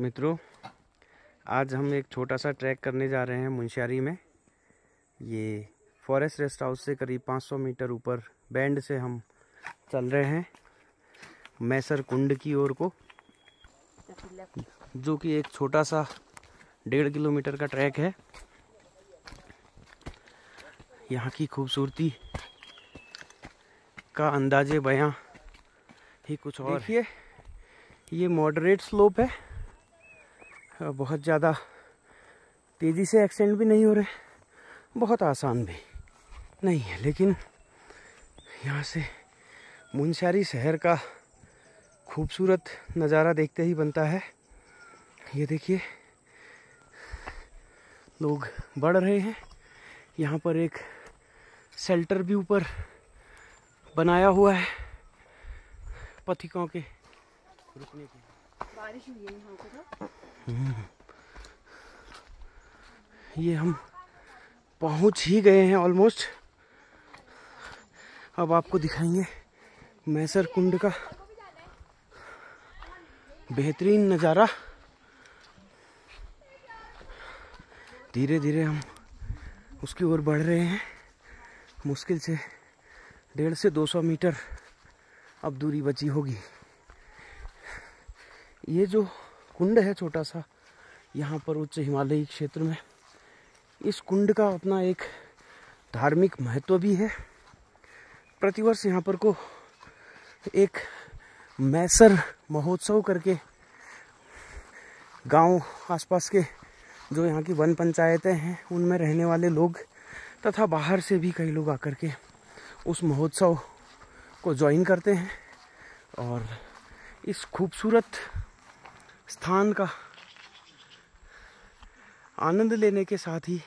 मित्रों आज हम एक छोटा सा ट्रैक करने जा रहे हैं मुंशियारी में ये फॉरेस्ट रेस्ट हाउस से करीब 500 मीटर ऊपर बैंड से हम चल रहे हैं मैसर कुंड की ओर को जो कि एक छोटा सा डेढ़ किलोमीटर का ट्रैक है यहाँ की खूबसूरती का अंदाजे बयां ही कुछ और देखिए ये मॉडरेट स्लोप है बहुत ज़्यादा तेज़ी से एक्सीडेंट भी नहीं हो रहे बहुत आसान भी नहीं है लेकिन यहाँ से मुंशारी शहर का खूबसूरत नज़ारा देखते ही बनता है ये देखिए लोग बढ़ रहे हैं यहाँ पर एक शेल्टर भी ऊपर बनाया हुआ है पथिकों के रुकने के बारिश हुई है तो। हम्म। ये हम पहुंच ही गए हैं ऑलमोस्ट अब आपको दिखाएंगे मैसर कुंड का बेहतरीन नज़ारा धीरे धीरे हम उसकी ओर बढ़ रहे हैं मुश्किल से डेढ़ से दो सौ मीटर अब दूरी बची होगी ये जो कुंड है छोटा सा यहाँ पर उच्च हिमालयी क्षेत्र में इस कुंड का अपना एक धार्मिक महत्व भी है प्रतिवर्ष यहाँ पर को एक मैसर महोत्सव करके गांव आसपास के जो यहाँ की वन पंचायतें हैं उनमें रहने वाले लोग तथा बाहर से भी कई लोग आकर के उस महोत्सव को ज्वाइन करते हैं और इस खूबसूरत स्थान का आनंद लेने के साथ ही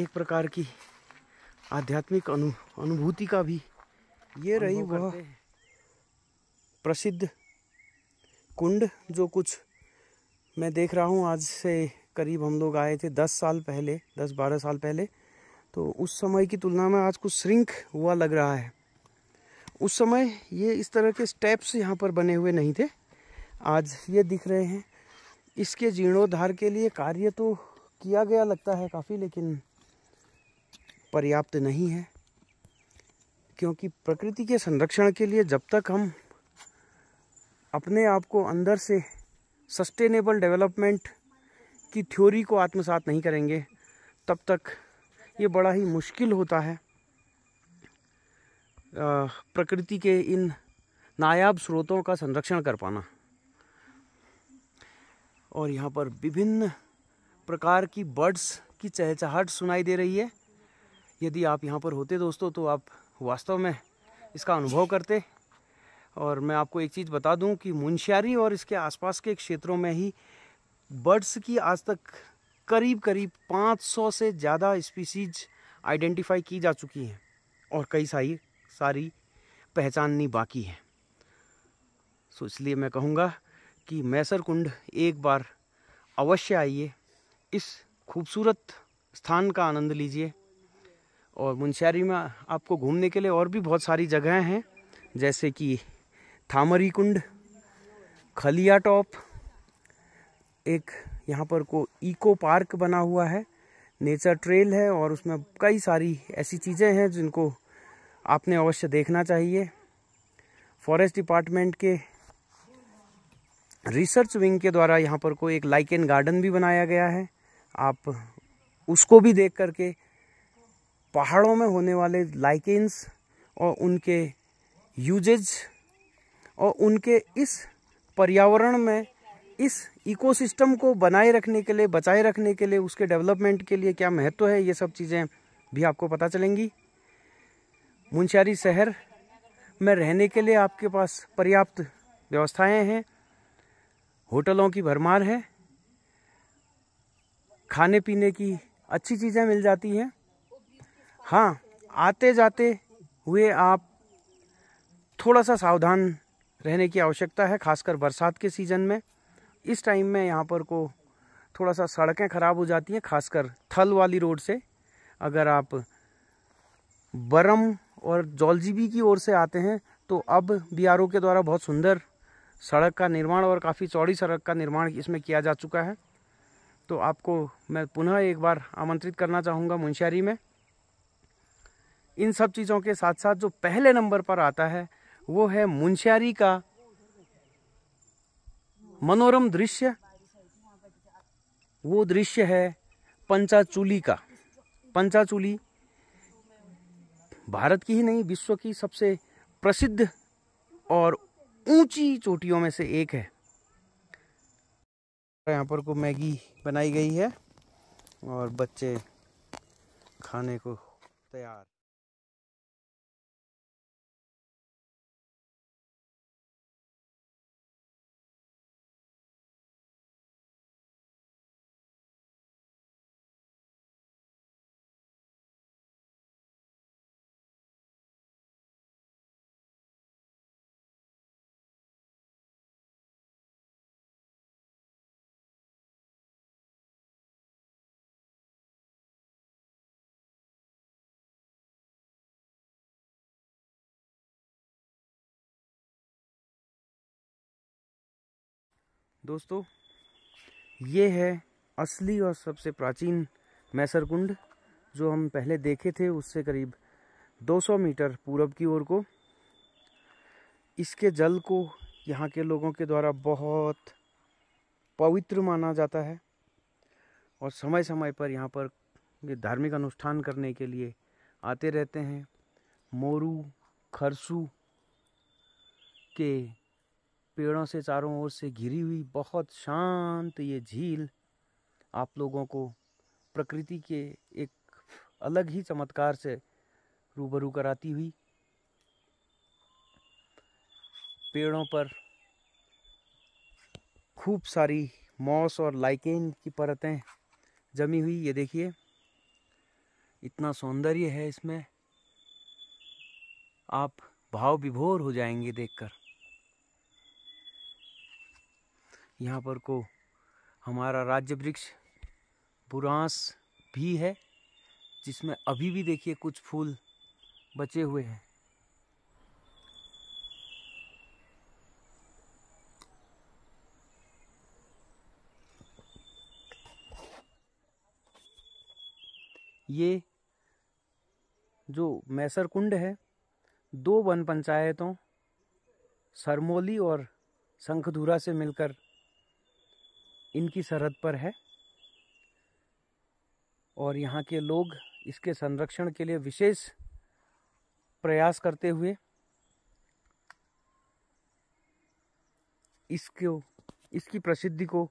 एक प्रकार की आध्यात्मिक अनु अनुभूति का भी ये रही वह प्रसिद्ध कुंड जो कुछ मैं देख रहा हूँ आज से करीब हम लोग आए थे दस साल पहले दस बारह साल पहले तो उस समय की तुलना में आज कुछ श्रिंक हुआ लग रहा है उस समय ये इस तरह के स्टेप्स यहाँ पर बने हुए नहीं थे आज ये दिख रहे हैं इसके जीर्णोद्धार के लिए कार्य तो किया गया लगता है काफ़ी लेकिन पर्याप्त नहीं है क्योंकि प्रकृति के संरक्षण के लिए जब तक हम अपने आप को अंदर से सस्टेनेबल डेवलपमेंट की थ्योरी को आत्मसात नहीं करेंगे तब तक ये बड़ा ही मुश्किल होता है प्रकृति के इन नायाब स्रोतों का संरक्षण कर पाना और यहाँ पर विभिन्न प्रकार की बर्ड्स की चहचहट सुनाई दे रही है यदि आप यहाँ पर होते दोस्तों तो आप वास्तव में इसका अनुभव करते और मैं आपको एक चीज़ बता दूं कि मुंशियारी और इसके आसपास के क्षेत्रों में ही बर्ड्स की आज तक करीब करीब 500 से ज़्यादा स्पीसीज आइडेंटिफाई की जा चुकी हैं और कई सारी सारी पहचाननी बाकी है सो इसलिए मैं कहूँगा कि मैसर कुंड एक बार अवश्य आइए इस खूबसूरत स्थान का आनंद लीजिए और मुंशहरी में आपको घूमने के लिए और भी बहुत सारी जगहें हैं जैसे कि थामरी कुंड खलिया टॉप एक यहाँ पर को इको पार्क बना हुआ है नेचर ट्रेल है और उसमें कई सारी ऐसी चीज़ें हैं जिनको आपने अवश्य देखना चाहिए फॉरेस्ट डिपार्टमेंट के रिसर्च विंग के द्वारा यहाँ पर को एक लाइकेन गार्डन भी बनाया गया है आप उसको भी देख करके पहाड़ों में होने वाले लाइकेन्स और उनके यूजेज और उनके इस पर्यावरण में इस इकोसिस्टम को बनाए रखने के लिए बचाए रखने के लिए उसके डेवलपमेंट के लिए क्या महत्व है ये सब चीज़ें भी आपको पता चलेंगी मुंशारी शहर में रहने के लिए आपके पास पर्याप्त व्यवस्थाएं हैं होटलों की भरमार है खाने पीने की अच्छी चीज़ें मिल जाती हैं हाँ आते जाते हुए आप थोड़ा सा सावधान रहने की आवश्यकता है खासकर बरसात के सीज़न में इस टाइम में यहाँ पर को थोड़ा सा सड़कें ख़राब हो जाती हैं खासकर थल वाली रोड से अगर आप बरम और जौलजीबी की ओर से आते हैं तो अब बी के द्वारा बहुत सुंदर सड़क का निर्माण और काफ़ी चौड़ी सड़क का निर्माण इसमें किया जा चुका है तो आपको मैं पुनः एक बार आमंत्रित करना चाहूँगा मुंशियारी में इन सब चीज़ों के साथ साथ जो पहले नंबर पर आता है वो है मुंशियारी का मनोरम दृश्य वो दृश्य है पंचाचूली का पंचाचूली भारत की ही नहीं विश्व की सबसे प्रसिद्ध और ऊंची चोटियों में से एक है यहाँ पर को मैगी बनाई गई है और बच्चे खाने को तैयार दोस्तों ये है असली और सबसे प्राचीन मैसर कुंड जो हम पहले देखे थे उससे करीब 200 मीटर पूरब की ओर को इसके जल को यहाँ के लोगों के द्वारा बहुत पवित्र माना जाता है और समय समय पर यहाँ पर धार्मिक अनुष्ठान करने के लिए आते रहते हैं मोरू खरसू के पेड़ों से चारों ओर से घिरी हुई बहुत शांत ये झील आप लोगों को प्रकृति के एक अलग ही चमत्कार से रूबरू कराती हुई पेड़ों पर खूब सारी मॉस और लाइकेन की परतें जमी हुई ये देखिए इतना सौंदर्य है इसमें आप भाव विभोर हो जाएंगे देखकर यहाँ पर को हमारा राज्य वृक्ष बुरांस भी है जिसमें अभी भी देखिए कुछ फूल बचे हुए हैं ये जो मैसर कुंड है दो वन पंचायतों सरमोली और शंखधुरा से मिलकर इनकी सरहद पर है और यहाँ के लोग इसके संरक्षण के लिए विशेष प्रयास करते हुए इसको इसकी प्रसिद्धि को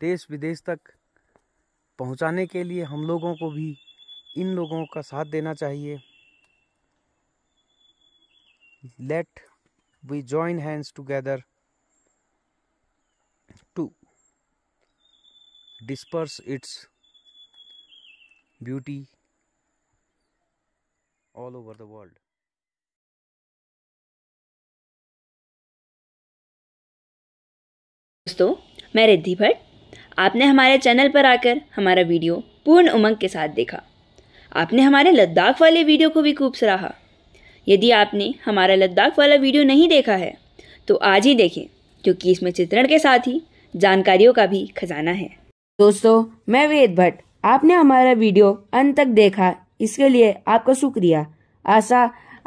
देश विदेश तक पहुंचाने के लिए हम लोगों को भी इन लोगों का साथ देना चाहिए let we join hands together disperse its beauty all over the world दोस्तों मैं रिद्धि भट्ट आपने हमारे चैनल पर आकर हमारा वीडियो पूर्ण उमंग के साथ देखा आपने हमारे लद्दाख वाले वीडियो को भी खूब सराहा यदि आपने हमारा लद्दाख वाला वीडियो नहीं देखा है तो आज ही देखें क्योंकि इसमें चित्रण के साथ ही जानकारियों का भी खजाना है दोस्तों मैं वेद भट्ट आपने हमारा वीडियो अंत तक देखा इसके लिए आपका शुक्रिया आशा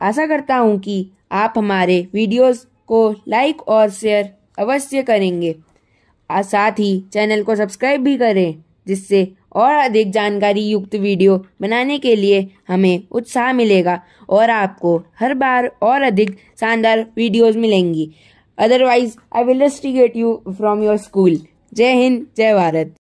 आशा करता हूँ कि आप हमारे वीडियोस को लाइक और शेयर अवश्य करेंगे और साथ ही चैनल को सब्सक्राइब भी करें जिससे और अधिक जानकारी युक्त वीडियो बनाने के लिए हमें उत्साह मिलेगा और आपको हर बार और अधिक शानदार वीडियोस मिलेंगी otherwise I will investigate you from your school जय हिंद जय भारत